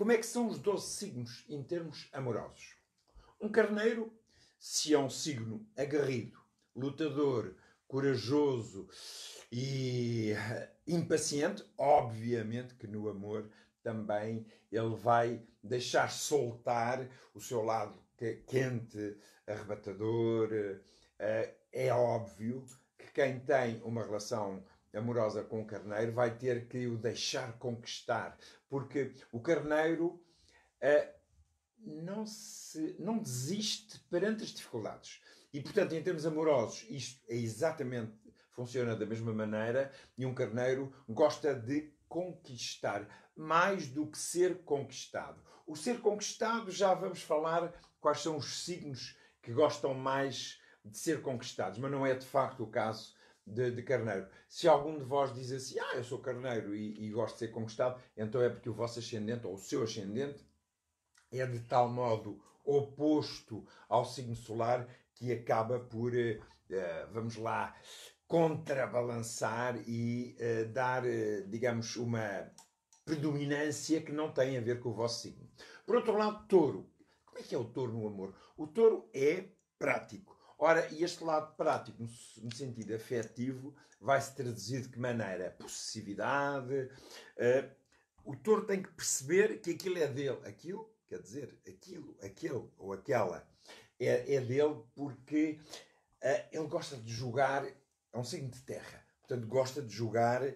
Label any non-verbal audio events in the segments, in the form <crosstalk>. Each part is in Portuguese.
Como é que são os 12 signos em termos amorosos? Um carneiro, se é um signo agarrido, lutador, corajoso e eh, impaciente, obviamente que no amor também ele vai deixar soltar o seu lado é quente, arrebatador. Eh, eh, é óbvio que quem tem uma relação amorosa com o carneiro vai ter que o deixar conquistar, porque o carneiro uh, não, se, não desiste perante as dificuldades. E, portanto, em termos amorosos, isto é exatamente, funciona da mesma maneira, e um carneiro gosta de conquistar mais do que ser conquistado. O ser conquistado, já vamos falar quais são os signos que gostam mais de ser conquistados, mas não é de facto o caso de, de, carneiro. Se algum de vós diz assim, ah, eu sou carneiro e, e gosto de ser conquistado, então é porque o vosso ascendente ou o seu ascendente é de tal modo oposto ao signo solar que acaba por, eh, eh, vamos lá, contrabalançar e eh, dar, digamos, uma predominância que não tem a ver com o vosso signo. Por outro lado, touro. Como é que é o touro no amor? O touro é prático. Ora, e este lado prático, no sentido afetivo, vai-se traduzir de que maneira? Possessividade. Uh, o touro tem que perceber que aquilo é dele. Aquilo, quer dizer, aquilo, aquele ou aquela, é, é dele porque uh, ele gosta de jogar, é um signo de terra, portanto, gosta de jogar uh,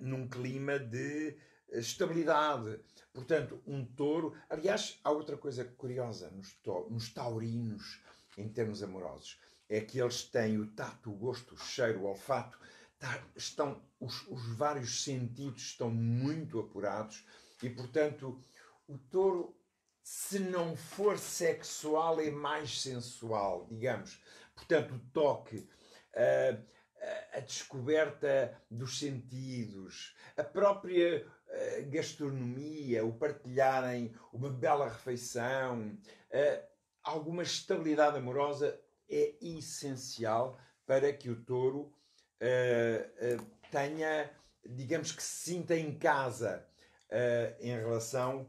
num clima de estabilidade. Portanto, um touro. Aliás, há outra coisa curiosa nos, to... nos taurinos em termos amorosos. É que eles têm o tato, o gosto, o cheiro, o olfato, tá, estão os, os vários sentidos estão muito apurados e, portanto, o touro se não for sexual, é mais sensual, digamos. Portanto, o toque, a, a descoberta dos sentidos, a própria gastronomia, o partilharem uma bela refeição, a, alguma estabilidade amorosa é essencial para que o touro uh, uh, tenha, digamos que se sinta em casa uh, em relação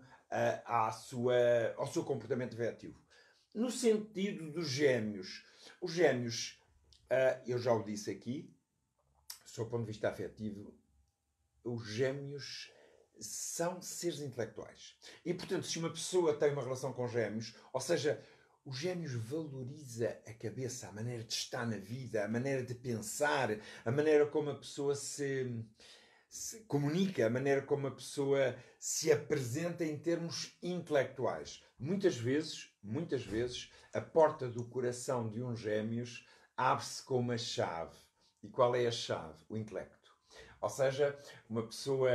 à sua, ao seu comportamento vetivo. No sentido dos gêmeos, os gêmeos, eu já o disse aqui, sob ponto de vista afetivo, os gêmeos são seres intelectuais. E, portanto, se uma pessoa tem uma relação com gêmeos, ou seja, o Gêmeos valoriza a cabeça, a maneira de estar na vida, a maneira de pensar, a maneira como a pessoa se, se comunica, a maneira como a pessoa se apresenta em termos intelectuais. Muitas vezes, muitas vezes, a porta do coração de um gêmeos abre-se com uma chave. E qual é a chave? O intelecto. Ou seja, uma pessoa.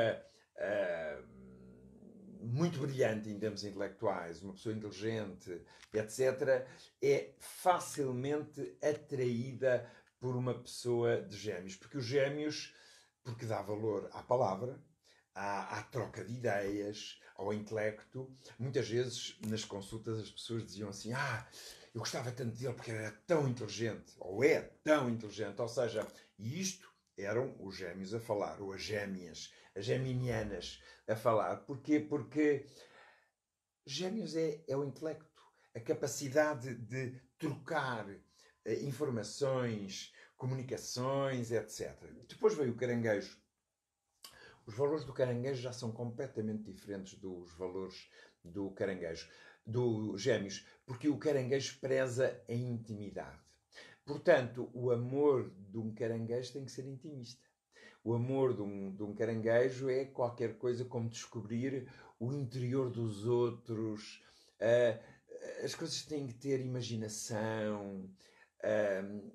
Uh, muito brilhante em termos intelectuais, uma pessoa inteligente, etc., é facilmente atraída por uma pessoa de gêmeos. Porque os gêmeos, porque dá valor à palavra, à, à, troca de ideias, ao intelecto. Muitas vezes nas consultas as pessoas diziam assim: Ah, eu gostava tanto dele porque era tão inteligente, ou é tão inteligente. Ou seja, isto eram os gêmeos a falar, ou as gêmeas, as geminianas a falar. Porquê? Porque gêmeos é, é o intelecto, a capacidade de trocar eh, informações, comunicações, etc. Depois veio o caranguejo. Os valores do caranguejo já são completamente diferentes dos valores do caranguejo, do gêmeos, porque o caranguejo preza a intimidade. Portanto, o amor de um caranguejo tem que ser intimista. O amor de um, de um caranguejo é qualquer coisa como descobrir o interior dos outros. Uh, as coisas têm que ter imaginação, uh,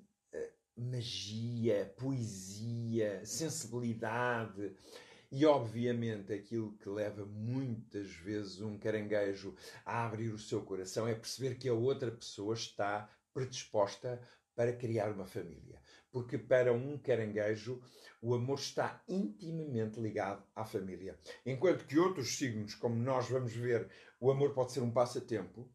magia, poesia, sensibilidade. E obviamente aquilo que leva muitas vezes um caranguejo a abrir o seu coração é perceber que a outra pessoa está predisposta para criar uma família. Porque para um caranguejo, o amor está intimamente ligado à família. Enquanto que outros signos, como nós vamos ver, o amor pode ser um passatempo,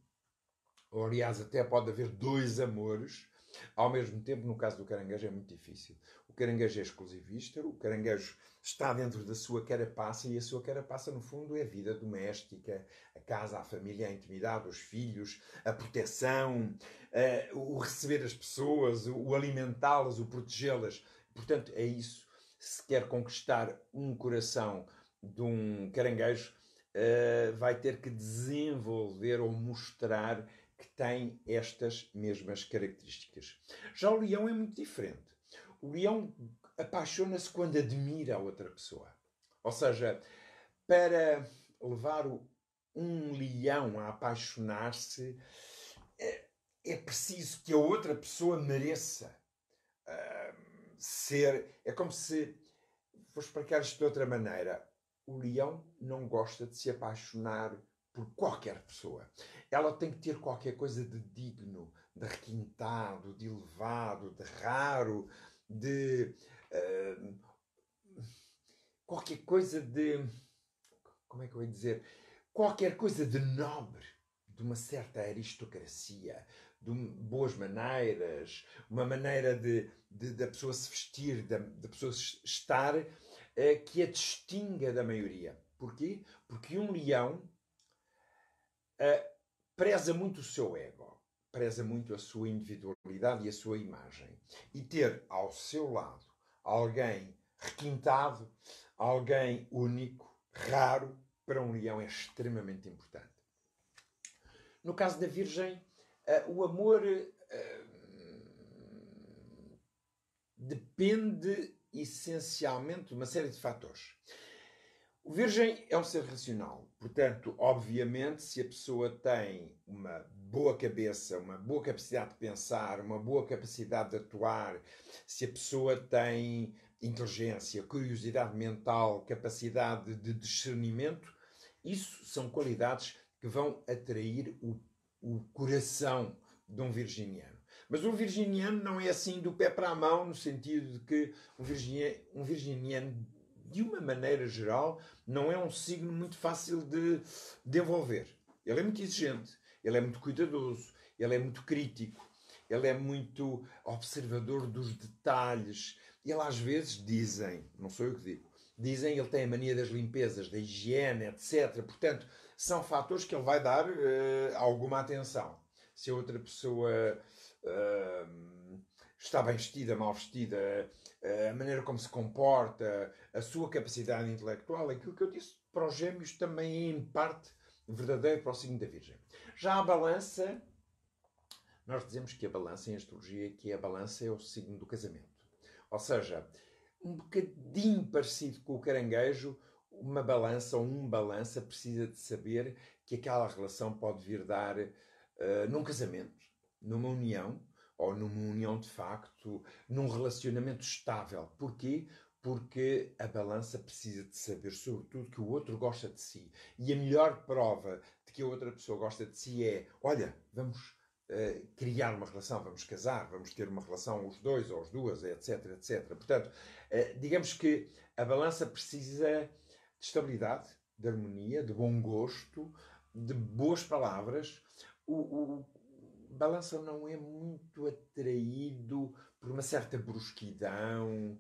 ou aliás, até pode haver dois amores. Ao mesmo tempo, no caso do caranguejo, é muito difícil caranguejo é exclusivista, o caranguejo está dentro da sua carapaça e a sua carapaça, no fundo, é a vida doméstica, a casa, a família, a intimidade, os filhos, a proteção, uh, o receber as pessoas, o alimentá-las, o protegê-las. Portanto, é isso. Se quer conquistar um coração de um caranguejo, uh, vai ter que desenvolver ou mostrar que tem estas mesmas características. Já o leão é muito diferente. O leão apaixona-se quando admira a outra pessoa. Ou seja, para levar um leão a apaixonar-se, eh, é preciso que a outra pessoa mereça uh, ser. É como se. Vou explicar isto de outra maneira. O leão não gosta de se apaixonar por qualquer pessoa. Ela tem que ter qualquer coisa de digno, de requintado, de elevado, de raro de uh, qualquer coisa de. Como é que eu ia dizer? Qualquer coisa de nobre, de uma certa aristocracia, de boas maneiras, uma maneira de, da pessoa se vestir, da pessoa estar, uh, que a distinga da maioria. Porquê? Porque um leão uh, preza muito o seu ego preza muito a sua individualidade e a sua imagem. E ter ao seu lado alguém requintado, alguém único, raro, para um leão é extremamente importante. No caso da Virgem, uh, o amor uh, depende essencialmente de uma série de fatores. O virgem é um ser racional, portanto, obviamente, se a pessoa tem uma boa cabeça, uma boa capacidade de pensar, uma boa capacidade de atuar, se a pessoa tem inteligência, curiosidade mental, capacidade de discernimento, isso são qualidades que vão atrair o, o coração de um virginiano. Mas um virginiano não é assim do pé para a mão, no sentido de que um virginiano, um virginiano de uma maneira geral, não é um signo muito fácil de desenvolver. Ele é muito exigente. Ele é muito cuidadoso, ele é muito crítico, ele é muito observador dos detalhes. Ele às vezes dizem, não sou eu que digo, dizem ele tem a mania das limpezas, da higiene, etc. Portanto, são fatores que ele vai dar uh, alguma atenção. Se a outra pessoa uh, está bem vestida, mal vestida, uh, a maneira como se comporta, a sua capacidade intelectual, aquilo que eu disse para os gêmeos também é em parte o verdadeiro próximo da Virgem. Já a balança, nós dizemos que a balança em astrologia, que a balança é o signo do casamento. Ou seja, um bocadinho parecido com o caranguejo, uma balança ou um balança precisa de saber que aquela relação pode vir dar uh, num casamento, numa união, ou numa união de facto, num relacionamento estável. Porquê? porque a balança precisa de saber, sobretudo, que o outro gosta de si. E a melhor prova de que a outra pessoa gosta de si é: olha, vamos uh, criar uma relação, vamos casar, vamos ter uma relação os dois ou as duas, etc, etc. Portanto, uh, digamos que a balança precisa de estabilidade, de harmonia, de bom gosto, de boas palavras. O, o, balança não é muito atraído por uma certa brusquidão,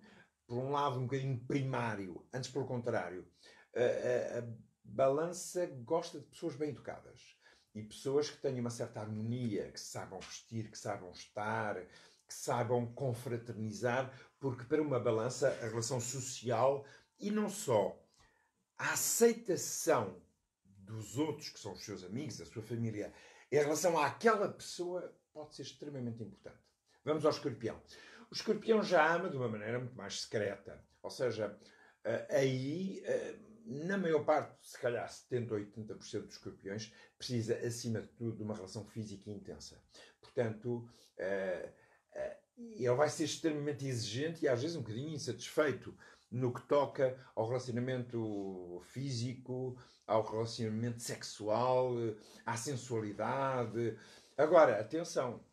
por um lado, um bocadinho primário, antes pelo contrário. A, a, a balança gosta de pessoas bem educadas e pessoas que tenham uma certa harmonia, que saibam vestir, que saibam estar, que saibam confraternizar, porque para uma balança a relação social e não só a aceitação dos outros, que são os seus amigos, a sua família, em relação àquela pessoa, pode ser extremamente importante. Vamos ao escorpião. O escorpião já ama de uma maneira muito mais secreta. Ou seja, eh, aí, eh, na maior parte, se calhar 70% ou 80% dos escorpiões, precisa, acima de tudo, de uma relação física intensa. Portanto, eh, ele vai ser extremamente exigente e às vezes um bocadinho insatisfeito no que toca ao relacionamento físico, ao relacionamento sexual, à sensualidade. Agora, atenção,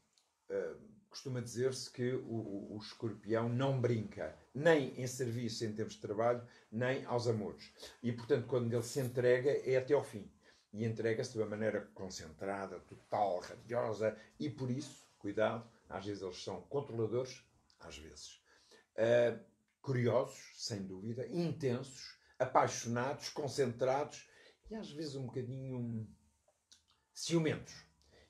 costuma dizer-se que o, o, escorpião não brinca, nem em serviço, em termos de trabalho, nem aos amores. E, portanto, quando ele se entrega, é até ao fim. E entrega-se de uma maneira concentrada, total, radiosa, e por isso, cuidado, às vezes eles são controladores, às vezes. Uh, curiosos, sem dúvida, intensos, apaixonados, concentrados e às vezes um bocadinho ciumentos.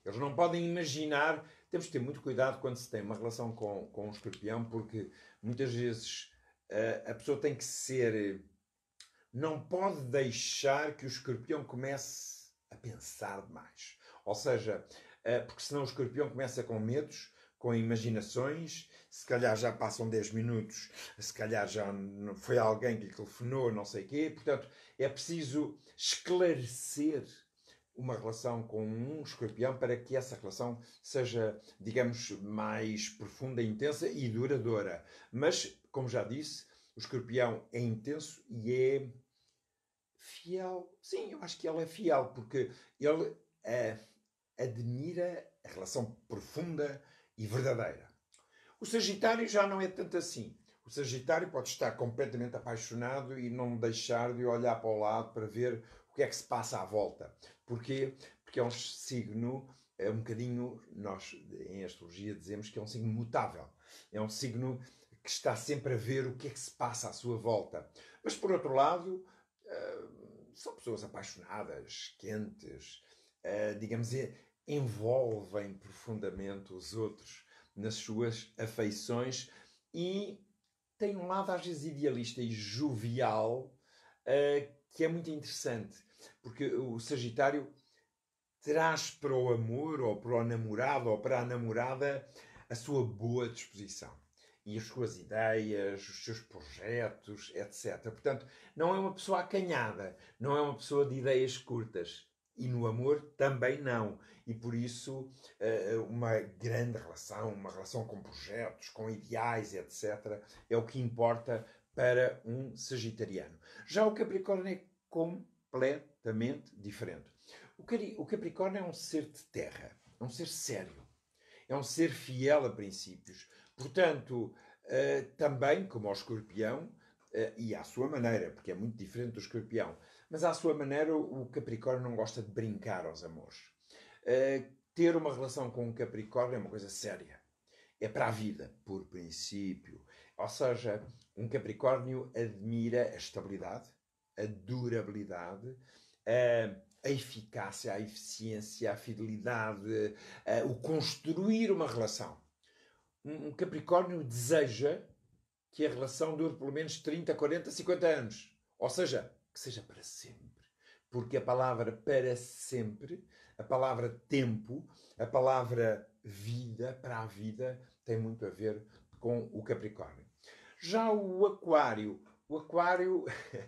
Eles não podem imaginar temos que ter muito cuidado quando se tem uma relação com, com um escorpião, porque muitas vezes a, eh, a pessoa tem que ser. Não pode deixar que o escorpião comece a pensar demais. Ou seja, eh, porque senão o escorpião começa com medos, com imaginações, se calhar já passam 10 minutos, se calhar já foi alguém que lhe telefonou, não sei o quê. Portanto, é preciso esclarecer uma relação com um escorpião para que essa relação seja, digamos, mais profunda, intensa e duradoura. Mas, como já disse, o escorpião é intenso e é fiel. Sim, eu acho que ele é fiel, porque ele é, admira a relação profunda e verdadeira. O Sagitário já não é tanto assim. O Sagitário pode estar completamente apaixonado e não deixar de olhar para o lado para ver que é que se passa à volta. Porquê? Porque é um signo, é um bocadinho, nós em astrologia dizemos que é um signo mutável. É um signo que está sempre a ver o que é que se passa à sua volta. Mas por outro lado, ah, são pessoas apaixonadas, quentes, ah, digamos, envolvem profundamente os outros nas suas afeições e têm um lado às vezes idealista e jovial ah, que é muito interessante porque o Sagitário traz para o amor, ou para o namorado, ou para a namorada, a sua boa disposição. E as suas ideias, os seus projetos, etc. Portanto, não é uma pessoa acanhada, não é uma pessoa de ideias curtas. E no amor também não. E por isso, eh, uma grande relação, uma relação com projetos, com ideais, etc., é o que importa para um sagitariano. Já o Capricórnio é completo completamente diferente. O Capricórnio é um ser de terra, é um ser sério, é um ser fiel a princípios. Portanto, eh, também, como ao escorpião, eh, e à sua maneira, porque é muito diferente do escorpião, mas à sua maneira o Capricórnio não gosta de brincar aos amores. Eh, ter uma relação com o Capricórnio é uma coisa séria. É para a vida, por princípio. Ou seja, um Capricórnio admira a estabilidade, a durabilidade, eh, a eficácia, a eficiência, a fidelidade, eh, o construir uma relação. Um Capricórnio deseja que a relação dure pelo menos 30, 40, 50 anos. Ou seja, que seja para sempre. Porque a palavra para sempre, a palavra tempo, a palavra vida, para a vida, tem muito a ver com o Capricórnio. Já o Aquário, o Aquário, <laughs>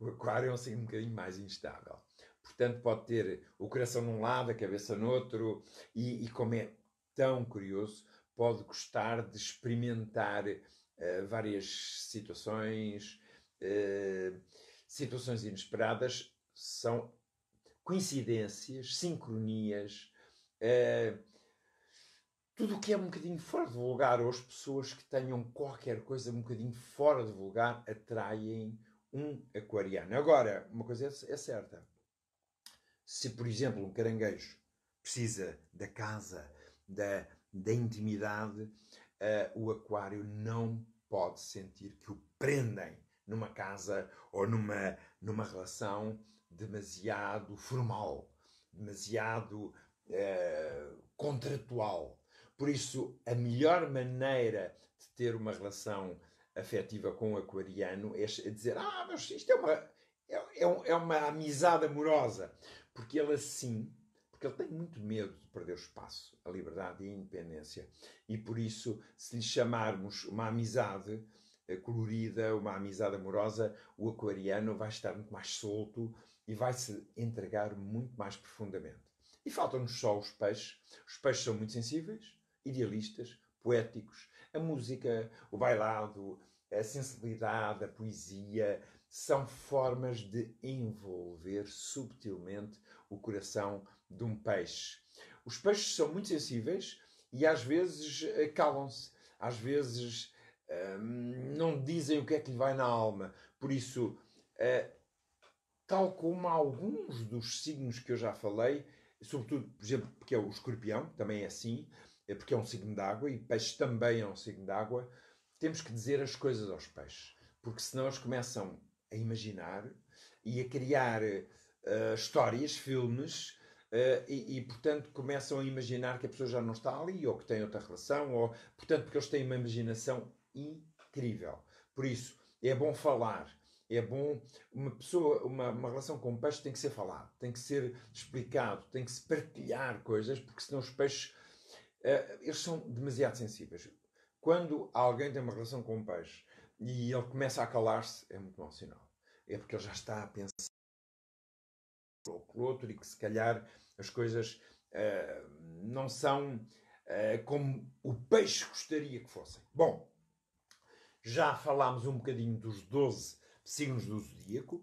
O aquário é assim um bocadinho mais instável. Portanto, pode ter o coração num lado, a cabeça no outro, e, e como é tão curioso, pode gostar de experimentar uh, várias situações, uh, situações inesperadas são coincidências, sincronias, uh, tudo o que é um bocadinho fora de vulgar, ou as pessoas que tenham qualquer coisa um bocadinho fora de vulgar atraem um aquariano. Agora, uma coisa é, é certa. Se, por exemplo, um caranguejo precisa da casa, da, da intimidade, uh, o aquário não pode sentir que o prendem numa casa ou numa, numa relação demasiado formal, demasiado uh, contratual. Por isso, a melhor maneira de ter uma relação afetiva com o aquariano é dizer: Ah, mas isto é uma, é, é, é uma amizade amorosa. Porque ele assim porque ele tem muito medo de perder o espaço, a liberdade e a independência. E por isso, se lhe chamarmos uma amizade eh, colorida, uma amizade amorosa, o aquariano vai estar muito mais solto e vai se entregar muito mais profundamente. E faltam-nos só os peixes. Os peixes são muito sensíveis, idealistas, poéticos. A música, o bailado, a sensibilidade, a poesia, são formas de envolver subtilmente o coração de um peixe. Os peixes são muito sensíveis e às vezes eh, calam-se, às vezes hum, não dizem o que é que lhe vai na alma. Por isso, hum, tal como alguns dos signos que eu já falei, sobretudo, por exemplo, porque é o escorpião, também é assim, é porque é um signo de água e peixe também é um signo de água temos que dizer as coisas aos peixes, porque senão eles começam a imaginar e a criar uh, histórias, filmes, uh, e, e, portanto começam a imaginar que a pessoa já não está ali, ou que tem outra relação, ou portanto porque eles têm uma imaginação incrível. Por isso, é bom falar, é bom uma pessoa, uma, uma relação com um peixe tem que ser falado, tem que ser explicado, tem que se partilhar coisas, porque senão os peixes uh, eles são demasiado sensíveis. Quando alguém tem uma relação com um peixe e ele começa a calar-se, é muito mau sinal. É porque ele já está a pensar com o outro e que se calhar as coisas uh, não são uh, como o peixe gostaria que fossem. Bom, já falámos um bocadinho dos 12 signos do zodíaco.